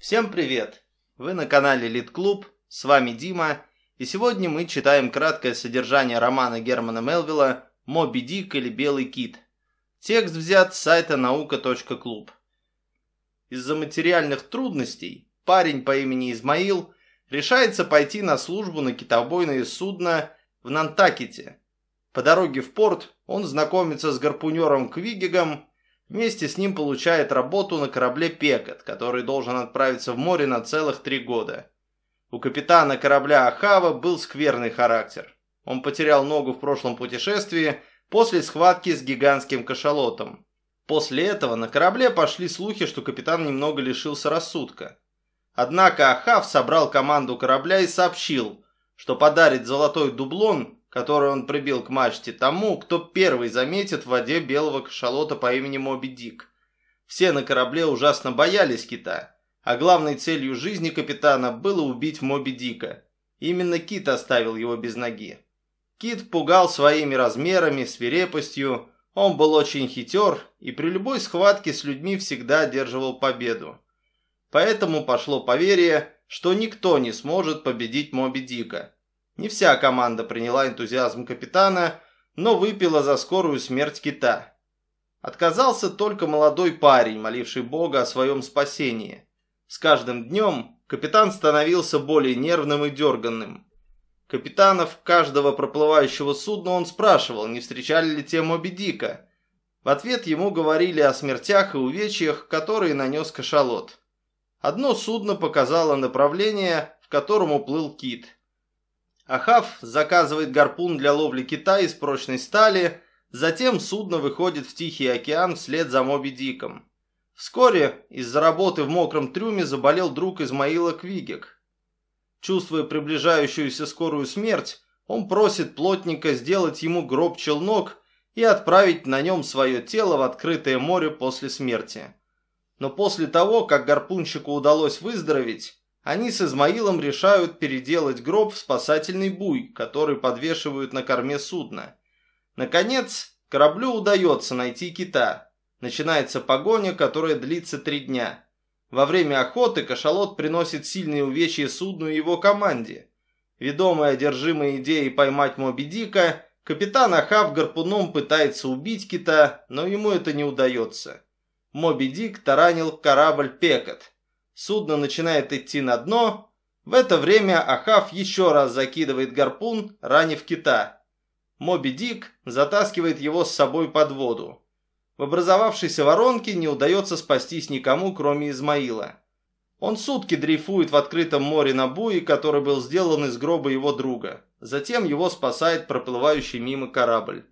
Всем привет! Вы на канале Лид Клуб, с вами Дима, и сегодня мы читаем краткое содержание романа Германа Мелвилла «Моби Дик или Белый кит». Текст взят с сайта наука.клуб. Из-за материальных трудностей парень по имени Измаил решается пойти на службу на китобойное судно в Нантакете. По дороге в порт он знакомится с гарпунером Квигигом Вместе с ним получает работу на корабле «Пекот», который должен отправиться в море на целых три года. У капитана корабля «Ахава» был скверный характер. Он потерял ногу в прошлом путешествии после схватки с гигантским кашалотом. После этого на корабле пошли слухи, что капитан немного лишился рассудка. Однако Ахав собрал команду корабля и сообщил, что подарит золотой дублон который он прибил к мачте тому, кто первый заметит в воде белого кашалота по имени Моби Дик. Все на корабле ужасно боялись кита, а главной целью жизни капитана было убить Моби Дика. Именно кит оставил его без ноги. Кит пугал своими размерами, свирепостью, он был очень хитер и при любой схватке с людьми всегда одерживал победу. Поэтому пошло поверье, что никто не сможет победить Моби Дика – не вся команда приняла энтузиазм капитана, но выпила за скорую смерть кита. Отказался только молодой парень, моливший Бога о своем спасении. С каждым днем капитан становился более нервным и дерганным. Капитанов каждого проплывающего судна он спрашивал, не встречали ли те Моби В ответ ему говорили о смертях и увечьях, которые нанес кашалот. Одно судно показало направление, в котором уплыл кит – Ахав заказывает гарпун для ловли кита из прочной стали, затем судно выходит в Тихий океан вслед за Моби Диком. Вскоре из-за работы в мокром трюме заболел друг Измаила Квигек. Чувствуя приближающуюся скорую смерть, он просит плотника сделать ему гроб-челнок и отправить на нем свое тело в открытое море после смерти. Но после того, как гарпунщику удалось выздороветь, они с Измаилом решают переделать гроб в спасательный буй, который подвешивают на корме судна. Наконец, кораблю удается найти кита. Начинается погоня, которая длится три дня. Во время охоты кашалот приносит сильные увечья судну и его команде. Ведомая одержимой идеей поймать Моби Дика, капитан Ахав гарпуном пытается убить кита, но ему это не удается. Моби Дик таранил корабль «Пекот», судно начинает идти на дно. В это время Ахав еще раз закидывает гарпун, ранив кита. Моби Дик затаскивает его с собой под воду. В образовавшейся воронке не удается спастись никому, кроме Измаила. Он сутки дрейфует в открытом море на буе, который был сделан из гроба его друга. Затем его спасает проплывающий мимо корабль.